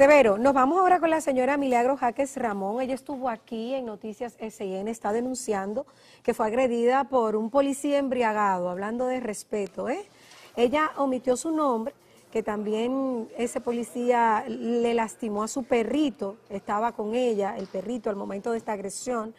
Severo, nos vamos ahora con la señora Milagro Jaques Ramón. Ella estuvo aquí en Noticias S&N, está denunciando que fue agredida por un policía embriagado, hablando de respeto. ¿eh? Ella omitió su nombre, que también ese policía le lastimó a su perrito, estaba con ella, el perrito, al momento de esta agresión.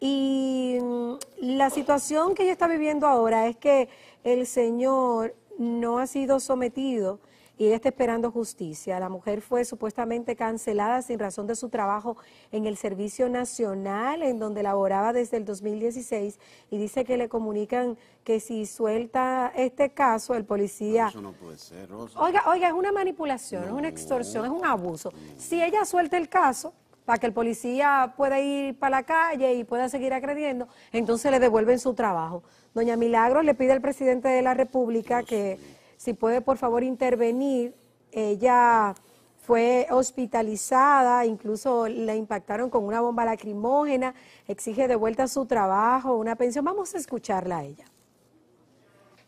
Y mm, la situación que ella está viviendo ahora es que el señor no ha sido sometido y está esperando justicia. La mujer fue supuestamente cancelada sin razón de su trabajo en el Servicio Nacional, en donde laboraba desde el 2016, y dice que le comunican que si suelta este caso, el policía... eso no puede ser, Rosa. Oiga, oiga, es una manipulación, es una extorsión, es un abuso. Si ella suelta el caso para que el policía pueda ir para la calle y pueda seguir agrediendo, entonces le devuelven su trabajo. Doña Milagro le pide al presidente de la República que si puede por favor intervenir. Ella fue hospitalizada, incluso la impactaron con una bomba lacrimógena, exige de vuelta su trabajo, una pensión. Vamos a escucharla a ella.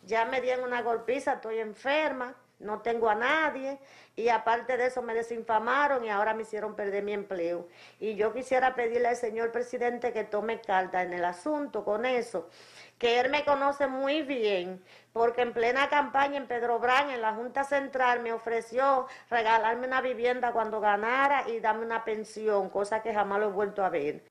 Ya me dieron una golpiza, estoy enferma, no tengo a nadie y aparte de eso me desinfamaron y ahora me hicieron perder mi empleo. Y yo quisiera pedirle al señor presidente que tome carta en el asunto con eso, que él me conoce muy bien, porque en plena campaña en Pedro Brán, en la Junta Central, me ofreció regalarme una vivienda cuando ganara y darme una pensión, cosa que jamás lo he vuelto a ver.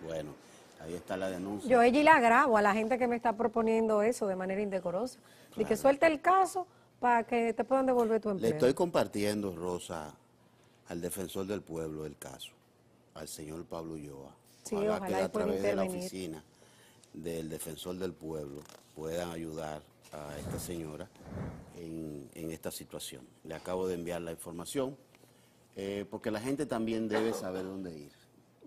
Bueno. Ahí está la denuncia. Yo ella y la grabo a la gente que me está proponiendo eso de manera indecorosa. De que suelte el caso para que te puedan devolver tu empleo. Le estoy compartiendo, Rosa, al defensor del pueblo el caso, al señor Pablo Ulloa. para que a través de la oficina del defensor del pueblo puedan ayudar a esta señora en, esta situación. Le acabo de enviar la información, eh, porque la gente también debe saber dónde ir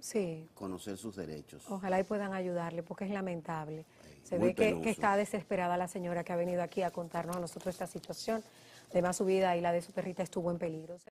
sí. conocer sus derechos. Ojalá y puedan ayudarle, porque es lamentable. Se ve que, que, está desesperada la señora que ha venido aquí a contarnos a nosotros esta situación. Además, su vida y la de su perrita estuvo en peligro.